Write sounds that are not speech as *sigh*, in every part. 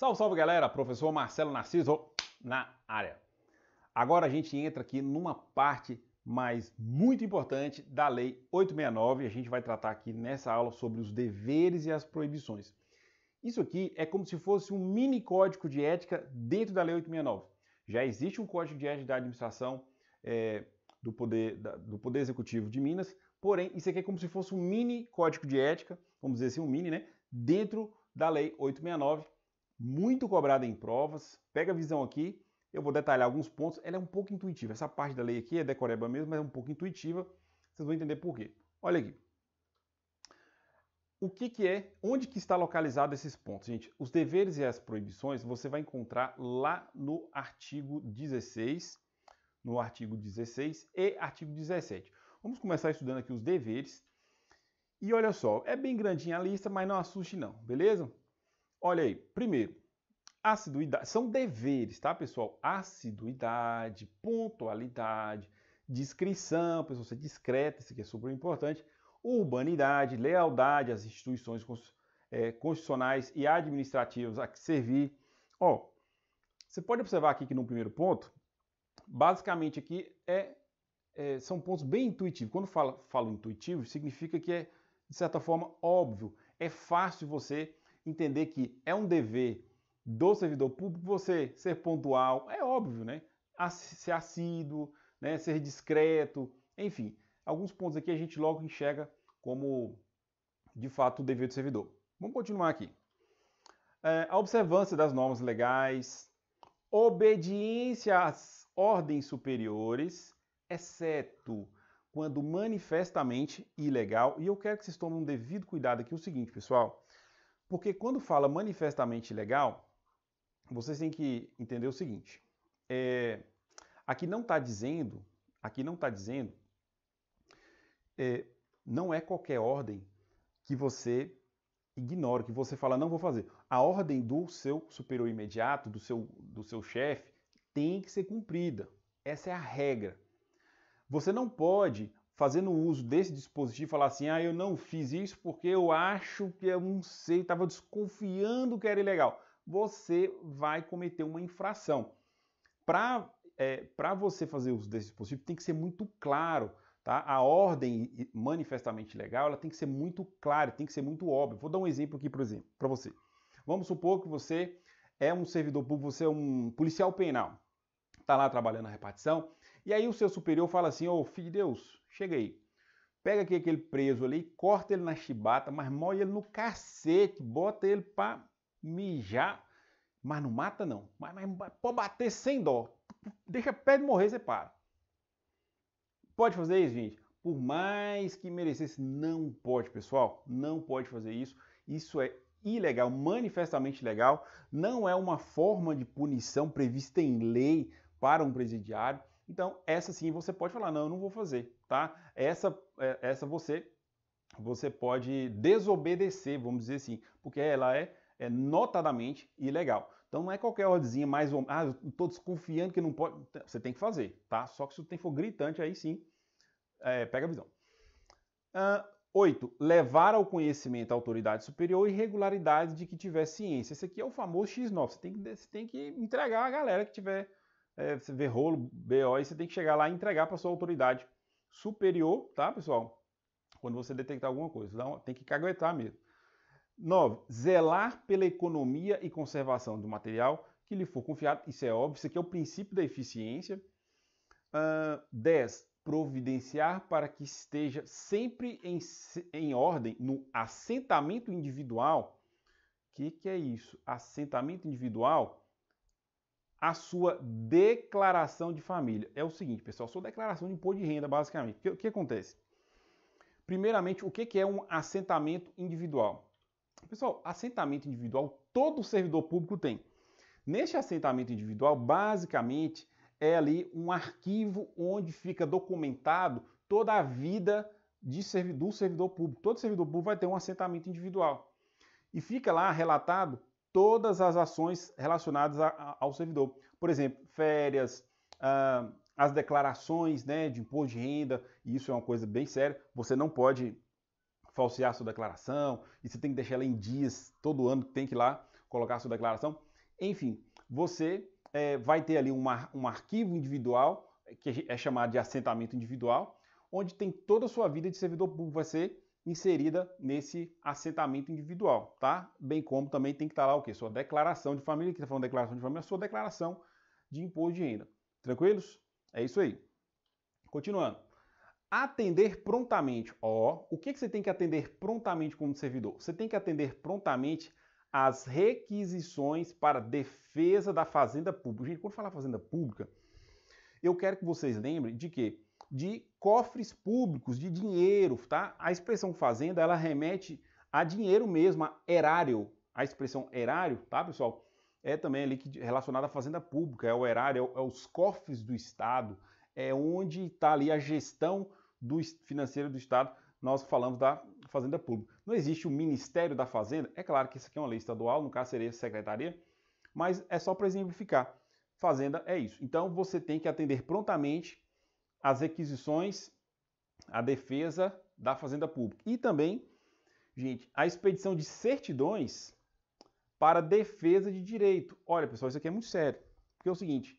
Salve, salve galera, professor Marcelo Narciso na área. Agora a gente entra aqui numa parte mais muito importante da Lei 869. A gente vai tratar aqui nessa aula sobre os deveres e as proibições. Isso aqui é como se fosse um mini código de ética dentro da Lei 869. Já existe um código de ética da administração é, do, poder, da, do Poder Executivo de Minas, porém, isso aqui é como se fosse um mini código de ética, vamos dizer assim, um mini, né? Dentro da Lei 869 muito cobrada em provas. Pega a visão aqui, eu vou detalhar alguns pontos. Ela é um pouco intuitiva. Essa parte da lei aqui é decoreba mesmo, mas é um pouco intuitiva. Vocês vão entender por quê. Olha aqui. O que, que é, onde que está localizado esses pontos? Gente, os deveres e as proibições você vai encontrar lá no artigo 16, no artigo 16 e artigo 17. Vamos começar estudando aqui os deveres. E olha só, é bem grandinha a lista, mas não assuste não, beleza? Olha aí, primeiro, assiduidade, são deveres, tá, pessoal? Assiduidade, pontualidade, discrição, pessoal ser discreta, isso aqui é super importante, urbanidade, lealdade às instituições é, constitucionais e administrativas a que servir. Ó, você pode observar aqui que no primeiro ponto, basicamente aqui é, é são pontos bem intuitivos. Quando falo, falo intuitivo, significa que é, de certa forma, óbvio, é fácil você entender que é um dever do servidor público você ser pontual, é óbvio, né? Ser assíduo, né? ser discreto, enfim. Alguns pontos aqui a gente logo enxerga como, de fato, o dever do servidor. Vamos continuar aqui. É, a observância das normas legais, obediência às ordens superiores, exceto quando manifestamente ilegal. E eu quero que vocês tomem um devido cuidado aqui, o seguinte, pessoal. Porque quando fala manifestamente legal, vocês têm que entender o seguinte: é, aqui não está dizendo, aqui não está dizendo, é, não é qualquer ordem que você ignora, que você fala não vou fazer. A ordem do seu superior imediato, do seu, do seu chefe, tem que ser cumprida. Essa é a regra. Você não pode fazendo uso desse dispositivo, falar assim: ah, eu não fiz isso porque eu acho que eu é não sei, estava desconfiando que era ilegal. Você vai cometer uma infração. Para é, você fazer uso desse dispositivo, tem que ser muito claro. Tá? A ordem manifestamente legal ela tem que ser muito clara, tem que ser muito óbvia. Vou dar um exemplo aqui para você. Vamos supor que você é um servidor público, você é um policial penal, está lá trabalhando na repartição e aí o seu superior fala assim: Ô oh, filho de Deus, cheguei. Pega aqui aquele preso ali, corta ele na chibata, mas molha ele no cacete, bota ele pra mijar, mas não mata não. Mas, mas pode bater sem dó. Deixa pé de morrer, você para. Pode fazer isso, gente? Por mais que merecesse, não pode, pessoal. Não pode fazer isso. Isso é ilegal, manifestamente ilegal, não é uma forma de punição prevista em lei para um presidiário. Então, essa sim você pode falar, não, eu não vou fazer, tá? Essa, é, essa você, você pode desobedecer, vamos dizer assim, porque ela é, é notadamente ilegal. Então, não é qualquer ordem mais ou ah, estou desconfiando que não pode, você tem que fazer, tá? Só que se o tempo for gritante, aí sim, é, pega a visão. Uh, 8. Levar ao conhecimento a autoridade superior irregularidades de que tiver ciência. Esse aqui é o famoso X9. Você tem que, você tem que entregar a galera que tiver é, você vê rolo, BO, e você tem que chegar lá e entregar para sua autoridade superior, tá, pessoal? Quando você detectar alguma coisa, então, tem que caguetar mesmo. 9. Zelar pela economia e conservação do material que lhe for confiado. Isso é óbvio, isso aqui é o princípio da eficiência. Uh, Providenciar para que esteja sempre em, em ordem no assentamento individual. O que, que é isso? Assentamento individual a sua declaração de família. É o seguinte, pessoal, sua declaração de imposto de renda, basicamente. O que, o que acontece? Primeiramente, o que, que é um assentamento individual? Pessoal, assentamento individual todo servidor público tem. Neste assentamento individual, basicamente, é ali um arquivo onde fica documentado toda a vida de servidor, do servidor público. Todo servidor público vai ter um assentamento individual. E fica lá relatado todas as ações relacionadas a, a, ao servidor. Por exemplo, férias, ah, as declarações né, de imposto de renda, e isso é uma coisa bem séria, você não pode falsear sua declaração, e você tem que deixar ela em dias, todo ano tem que ir lá colocar sua declaração. Enfim, você é, vai ter ali uma, um arquivo individual, que é chamado de assentamento individual, onde tem toda a sua vida de servidor público, vai ser inserida nesse assentamento individual, tá? Bem como também tem que estar lá o quê? Sua declaração de família, que está falando declaração de família, é sua declaração de imposto de renda. Tranquilos? É isso aí. Continuando. Atender prontamente. Ó, oh, o que, que você tem que atender prontamente como servidor? Você tem que atender prontamente as requisições para defesa da fazenda pública. Gente, quando falar fazenda pública, eu quero que vocês lembrem de que de cofres públicos, de dinheiro, tá? A expressão fazenda, ela remete a dinheiro mesmo, a erário. A expressão erário, tá, pessoal? É também ali que relacionada à fazenda pública, é o erário, é, é os cofres do Estado, é onde está ali a gestão do financeira do Estado. Nós falamos da fazenda pública. Não existe o Ministério da Fazenda, é claro que isso aqui é uma lei estadual, no caso seria a secretaria, mas é só para exemplificar. Fazenda é isso. Então você tem que atender prontamente as requisições, a defesa da Fazenda Pública. E também, gente, a expedição de certidões para defesa de direito. Olha, pessoal, isso aqui é muito sério. Porque é o seguinte: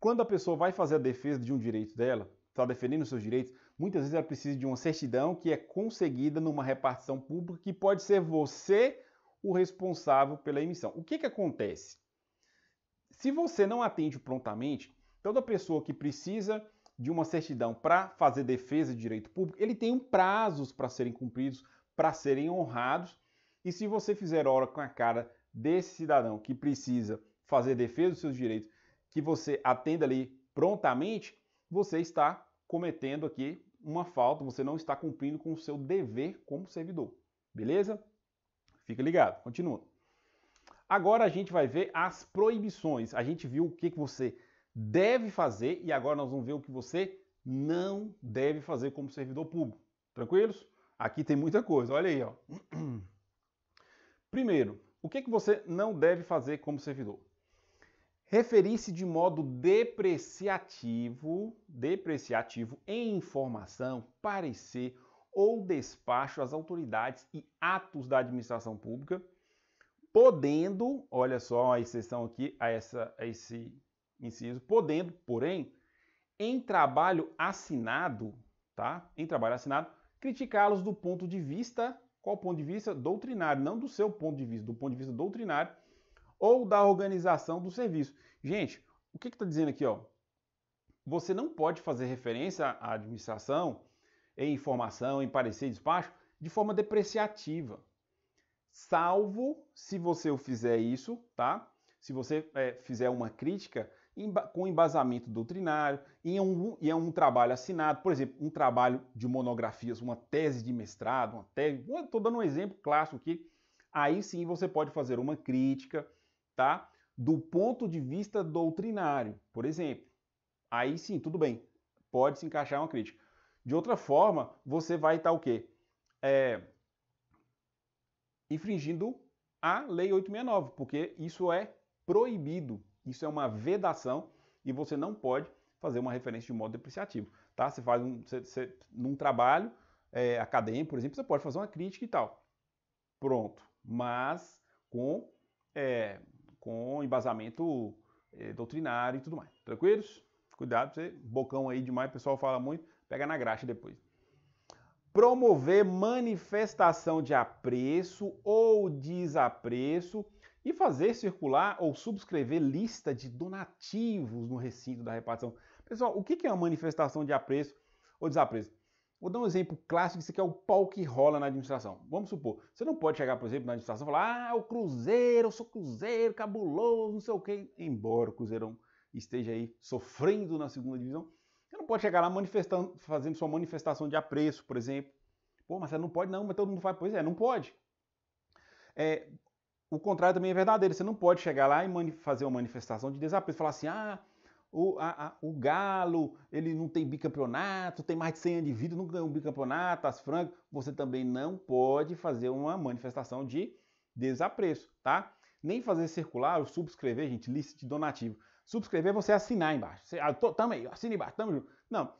quando a pessoa vai fazer a defesa de um direito dela, está defendendo os seus direitos, muitas vezes ela precisa de uma certidão que é conseguida numa repartição pública que pode ser você o responsável pela emissão. O que, que acontece? Se você não atende prontamente, toda pessoa que precisa de uma certidão para fazer defesa de direito público, ele tem um prazos para serem cumpridos, para serem honrados. E se você fizer hora com a cara desse cidadão que precisa fazer defesa dos seus direitos, que você atenda ali prontamente, você está cometendo aqui uma falta, você não está cumprindo com o seu dever como servidor. Beleza? Fica ligado, continua. Agora a gente vai ver as proibições. A gente viu o que, você deve fazer e agora nós vamos ver o que você não deve fazer como servidor público. Tranquilos? Aqui tem muita coisa, olha aí. Ó. *clears throat* Primeiro, o que, que você não deve fazer como servidor? Referir-se de modo depreciativo, depreciativo em informação, parecer ou despacho às autoridades e atos da administração pública podendo, olha só a exceção aqui a, essa, a esse inciso, podendo, porém, em trabalho assinado, tá? Em trabalho assinado, criticá-los do ponto de vista, qual ponto de vista? Doutrinário, não do seu ponto de vista, do ponto de vista doutrinário ou da organização do serviço. Gente, o que está dizendo aqui, ó? Você não pode fazer referência à administração, em informação, em parecer e despacho, de forma depreciativa salvo se você fizer isso, tá? Se você é, fizer uma crítica com embasamento doutrinário e é, um, e é um trabalho assinado, por exemplo, um trabalho de monografias, uma tese de mestrado, uma tese, estou dando um exemplo clássico aqui, aí sim você pode fazer uma crítica, tá? Do ponto de vista doutrinário, por exemplo. Aí sim, tudo bem, pode se encaixar uma crítica. De outra forma, você vai estar tá, o quê? É, infringindo a Lei 869, porque isso é proibido, isso é uma vedação e você não pode fazer uma referência de modo depreciativo, tá? Você faz um, você, você, num trabalho é, acadêmico, por exemplo, você pode fazer uma crítica e tal, pronto, mas com, é, com embasamento é, doutrinário e tudo mais, tranquilos? Cuidado, você bocão aí demais, o pessoal fala muito, pega na graxa depois promover manifestação de apreço ou desapreço e fazer circular ou subscrever lista de donativos no recinto da repartição. Pessoal, o que é uma manifestação de apreço ou desapreço? Vou dar um exemplo clássico, isso aqui é o pau que rola na administração. Vamos supor, você não pode chegar, por exemplo, na administração e falar ah, é o cruzeiro, eu sou cruzeiro, cabuloso, não sei o quê. Embora o cruzeirão esteja aí sofrendo na segunda divisão, você não pode chegar lá manifestando, fazendo sua manifestação de apreço, por exemplo. Pô, mas você não pode, não, mas todo mundo faz. Pois é, não pode. É, o contrário também é verdadeiro. Você não pode chegar lá e fazer uma manifestação de desapreço. Falar assim, ah, o, a, a, o Galo, ele não tem bicampeonato, tem mais de 100 anos de vida, nunca ganhou um bicampeonato, as francas. Você também não pode fazer uma manifestação de desapreço, tá? Nem fazer circular ou subscrever, gente, lista de donativo. Subscrever, é você assinar embaixo. Você, ah, tô, tamo aí, assina embaixo, tamo junto. Não,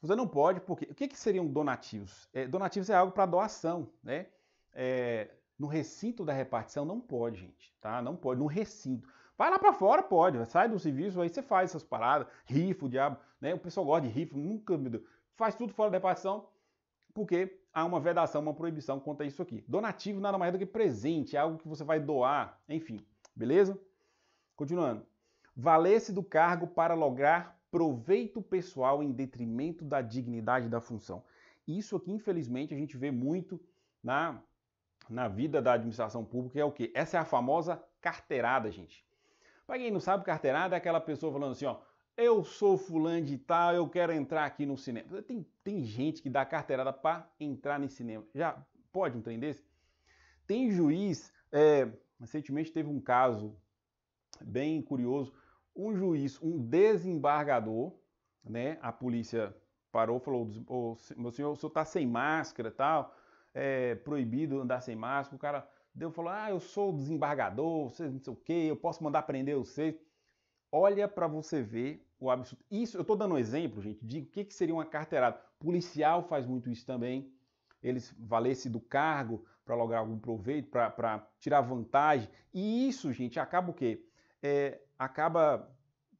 você não pode, porque... O que, que seriam donativos? É, donativos é algo para doação, né? É, no recinto da repartição não pode, gente, tá? Não pode, no recinto. Vai lá para fora, pode, sai do serviço, aí você faz essas paradas, rifa, o diabo, né? O pessoal gosta de rifa, nunca, me Faz tudo fora da repartição, porque há uma vedação, uma proibição quanto a isso aqui. Donativo nada mais do que presente, é algo que você vai doar, enfim, beleza? Continuando valer-se do cargo para lograr proveito pessoal em detrimento da dignidade da função. Isso aqui, infelizmente, a gente vê muito na, na vida da administração pública, é o que? Essa é a famosa carteirada, gente. Para quem não sabe, carteirada é aquela pessoa falando assim, ó, eu sou fulano de tal, eu quero entrar aqui no cinema. Tem, tem gente que dá carteirada para entrar no cinema. Já pode um trem desse? Tem juiz, é, recentemente teve um caso bem curioso, um juiz, um desembargador, né? A polícia parou, falou, oh, meu senhor, o senhor tá sem máscara, tal, é proibido andar sem máscara. O cara deu, falou, ah, eu sou desembargador, vocês não sei o quê, eu posso mandar prender vocês. Olha para você ver o absurdo. Isso, eu tô dando um exemplo, gente, de o que, que seria uma carteirada. Policial faz muito isso também. Eles valem-se do cargo para lograr algum proveito, para tirar vantagem. E isso, gente, acaba o quê? é, acaba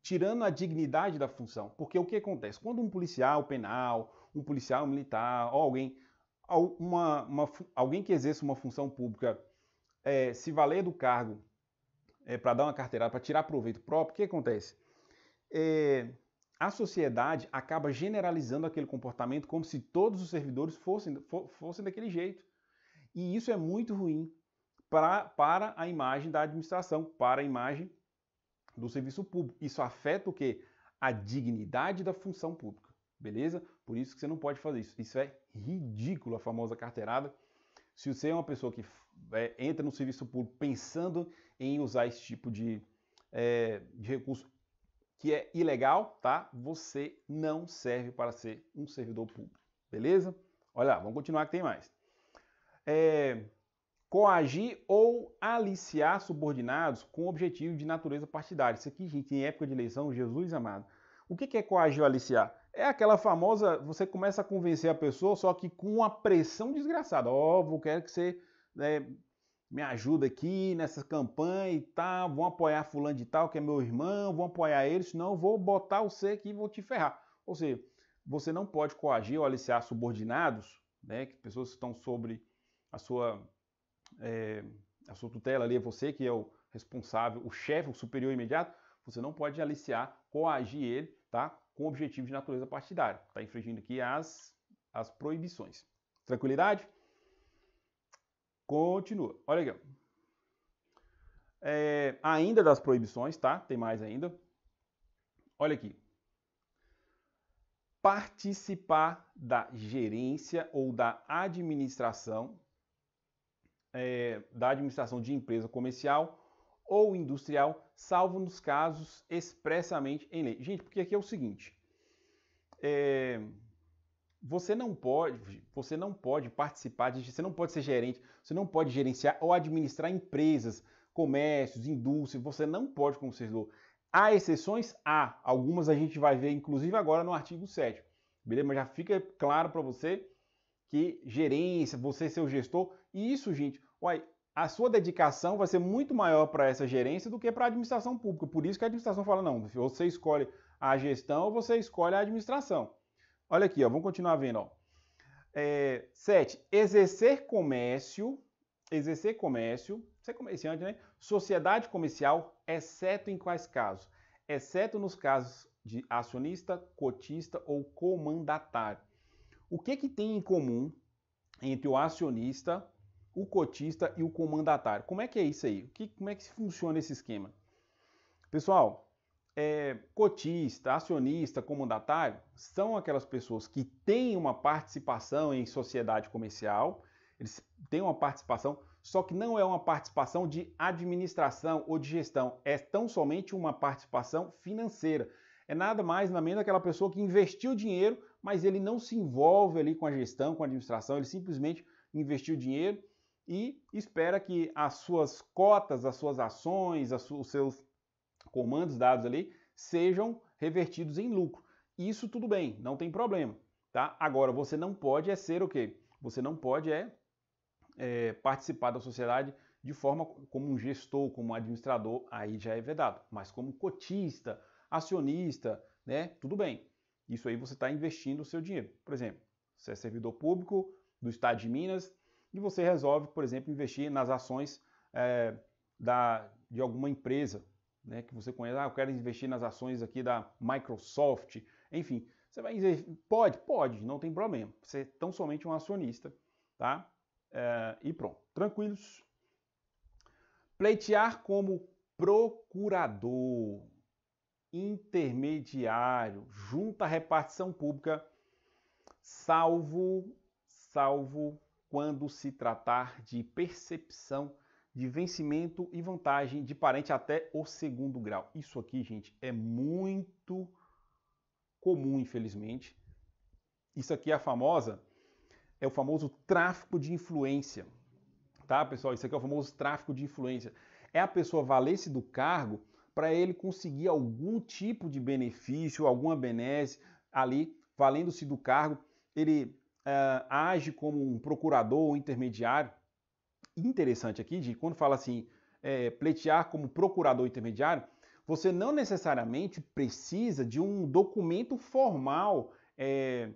tirando a dignidade da função. Porque o que acontece? Quando um policial penal, um policial militar, ou alguém, uma, uma, alguém que exerce uma função pública é, se valer do cargo é, para dar uma carteirada, para tirar proveito próprio, o que acontece? É, a sociedade acaba generalizando aquele comportamento como se todos os servidores fossem, fossem daquele jeito. E isso é muito ruim pra, para a imagem da administração, para a imagem do serviço público. Isso afeta o quê? A dignidade da função pública, beleza? Por isso que você não pode fazer isso. Isso é ridículo, a famosa carteirada. Se você é uma pessoa que é, entra no serviço público pensando em usar esse tipo de, é, de recurso que é ilegal, tá? Você não serve para ser um servidor público, beleza? Olha lá, vamos continuar que tem mais. É, coagir ou aliciar subordinados com objetivo de natureza partidária. Isso aqui, gente, em época de eleição, Jesus amado. O que é coagir ou aliciar? É aquela famosa, você começa a convencer a pessoa, só que com uma pressão desgraçada. Ó, oh, vou quero que você né, me ajuda aqui nessa campanha e tal, vão apoiar fulano de tal, que é meu irmão, vão apoiar ele, senão eu vou botar você aqui e vou te ferrar. Ou seja, você não pode coagir ou aliciar subordinados, né, que pessoas estão sobre a sua é, a sua tutela ali é você que é o responsável, o chefe, o superior imediato, você não pode aliciar, coagir ele, tá? Com objetivo de natureza partidária. Está infringindo aqui as, as proibições. Tranquilidade? Continua. Olha aqui. É, ainda das proibições, tá? Tem mais ainda. Olha aqui. Participar da gerência ou da administração é, da administração de empresa comercial ou industrial, salvo nos casos expressamente em lei. Gente, porque aqui é o seguinte: é, você não pode, você não pode participar de, você não pode ser gerente, você não pode gerenciar ou administrar empresas, comércios, indústria, você não pode como servidor. Há exceções? Há. Algumas a gente vai ver, inclusive agora no artigo 7. Beleza? Mas já fica claro para você que gerência, você ser o gestor. E isso, gente, uai, a sua dedicação vai ser muito maior para essa gerência do que para a administração pública. Por isso que a administração fala, não, você escolhe a gestão ou você escolhe a administração. Olha aqui, ó, vamos continuar vendo. É, sete, exercer comércio, exercer comércio, ser é comerciante, né? Sociedade comercial, exceto em quais casos? Exceto nos casos de acionista, cotista ou comandatário. O que, que tem em comum entre o acionista, o cotista e o comandatário? Como é que é isso aí? Que, como é que funciona esse esquema? Pessoal, é, cotista, acionista, comandatário são aquelas pessoas que têm uma participação em sociedade comercial, eles têm uma participação, só que não é uma participação de administração ou de gestão, é tão somente uma participação financeira. É nada mais, na menos aquela pessoa que investiu dinheiro mas ele não se envolve ali com a gestão, com a administração, ele simplesmente investiu dinheiro e espera que as suas cotas, as suas ações, os seus comandos dados ali sejam revertidos em lucro. Isso tudo bem, não tem problema, tá? Agora você não pode é ser o quê? Você não pode é, é participar da sociedade de forma como um gestor, como um administrador, aí já é vedado, mas como cotista, acionista, né? Tudo bem. Isso aí você está investindo o seu dinheiro. Por exemplo, você é servidor público do Estado de Minas e você resolve, por exemplo, investir nas ações é, da, de alguma empresa né, que você conhece. Ah, eu quero investir nas ações aqui da Microsoft. Enfim, você vai dizer, pode, pode, não tem problema. Você é tão somente um acionista, tá? É, e pronto, tranquilos. Pleitear como procurador intermediário junto à repartição pública, salvo, salvo quando se tratar de percepção de vencimento e vantagem de parente até o segundo grau. Isso aqui, gente, é muito comum, infelizmente. Isso aqui é a famosa é o famoso tráfico de influência. Tá, pessoal? Isso aqui é o famoso tráfico de influência. É a pessoa valer-se do cargo para ele conseguir algum tipo de benefício, alguma benesse ali, valendo-se do cargo. Ele uh, age como um procurador ou um intermediário. Interessante aqui, de quando fala assim, é, pleitear como procurador intermediário, você não necessariamente precisa de um documento formal é,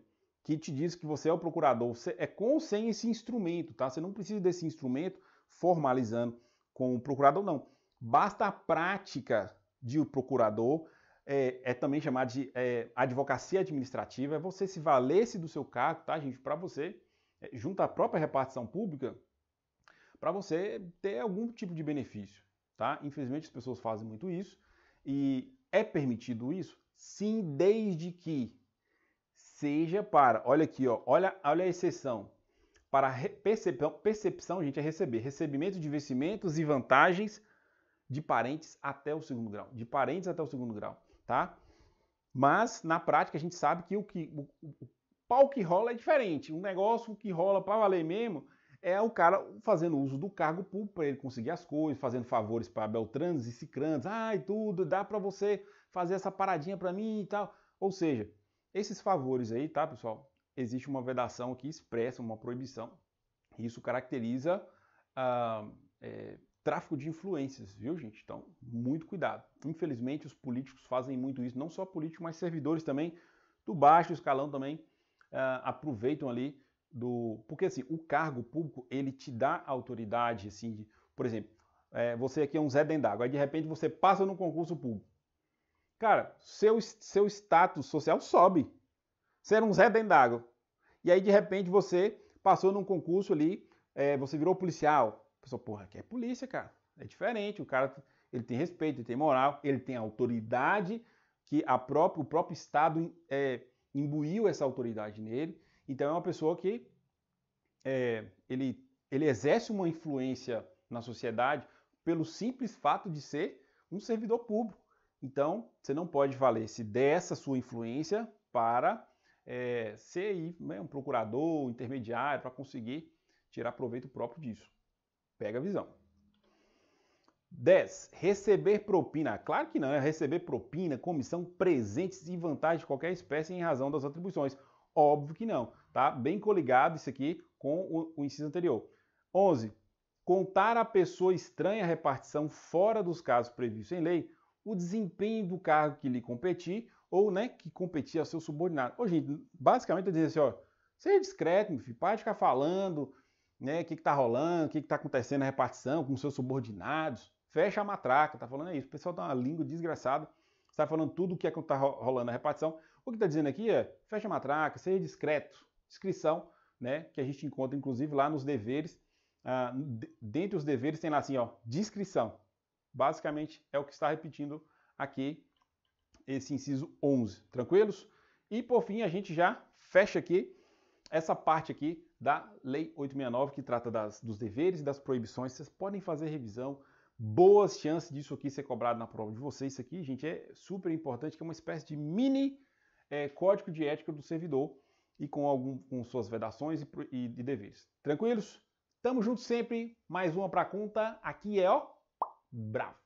que te diz que você é o procurador. Você é com ou sem esse instrumento, tá? Você não precisa desse instrumento formalizando com o procurador, não. Basta a prática de o procurador, é, é também chamado de é, advocacia administrativa, é você se valesse do seu cargo, tá, gente? Para você, é, junto à própria repartição pública, para você ter algum tipo de benefício, tá? Infelizmente as pessoas fazem muito isso e é permitido isso? Sim, desde que seja para, olha aqui, ó, olha, olha a exceção, para percepção, percepção, gente, é receber, recebimento de investimentos e vantagens de parentes até o segundo grau, de parentes até o segundo grau, tá? Mas na prática a gente sabe que o que o, o pau que rola é diferente. Um negócio que rola para valer mesmo é o cara fazendo uso do cargo público para ele conseguir as coisas, fazendo favores para Beltranes e Cicranes, ai, tudo, dá para você fazer essa paradinha para mim e tal. Ou seja, esses favores aí, tá, pessoal? Existe uma vedação aqui expressa, uma proibição. Isso caracteriza ah, é, tráfico de influências, viu, gente? Então, muito cuidado. Infelizmente, os políticos fazem muito isso, não só políticos, mas servidores também, do baixo escalão também, uh, aproveitam ali do. Porque, assim, o cargo público, ele te dá autoridade, assim, de... por exemplo, é, você aqui é um Zé Dendago, aí de repente você passa no concurso público. Cara, seu, seu status social sobe. Você era um Zé Dendago. E aí, de repente, você passou num concurso ali, é, você virou policial, pessoa, porra, aqui é polícia, cara. É diferente. O cara ele tem respeito, ele tem moral, ele tem autoridade que a o próprio Estado é, imbuiu essa autoridade nele. Então é uma pessoa que é, ele, ele exerce uma influência na sociedade pelo simples fato de ser um servidor público. Então você não pode valer-se dessa sua influência para é, ser aí, né, um procurador, um intermediário, para conseguir tirar proveito próprio disso. Pega a visão. 10. Receber propina. Claro que não, é receber propina, comissão, presentes e vantagens de qualquer espécie em razão das atribuições. Óbvio que não, tá? Bem coligado isso aqui com o, o inciso anterior. 11. Contar à pessoa estranha a repartição fora dos casos previstos em lei o desempenho do cargo que lhe competir ou né, que competir ao seu subordinado. Ô, gente, basicamente eu dizer assim, ó, seja discreto, meu filho, para de ficar falando, né? O que está rolando, o que está acontecendo na repartição com seus subordinados. Fecha a matraca, tá falando isso. O pessoal dá tá uma língua desgraçada, está falando tudo o que é está rolando na repartição. O que está dizendo aqui é fecha a matraca, seja discreto. Descrição, né? Que a gente encontra, inclusive, lá nos deveres. Ah, dentre os deveres tem lá assim, ó, descrição. Basicamente é o que está repetindo aqui esse inciso 11. Tranquilos? E por fim, a gente já fecha aqui essa parte aqui da Lei 869, que trata das, dos deveres e das proibições. Vocês podem fazer revisão. Boas chances disso aqui ser cobrado na prova de vocês. Isso aqui, gente, é super importante, que é uma espécie de mini é, código de ética do servidor e com, algum, com suas vedações e, e, e deveres. Tranquilos? Tamo junto sempre. Mais uma pra conta. Aqui é, ó, bravo.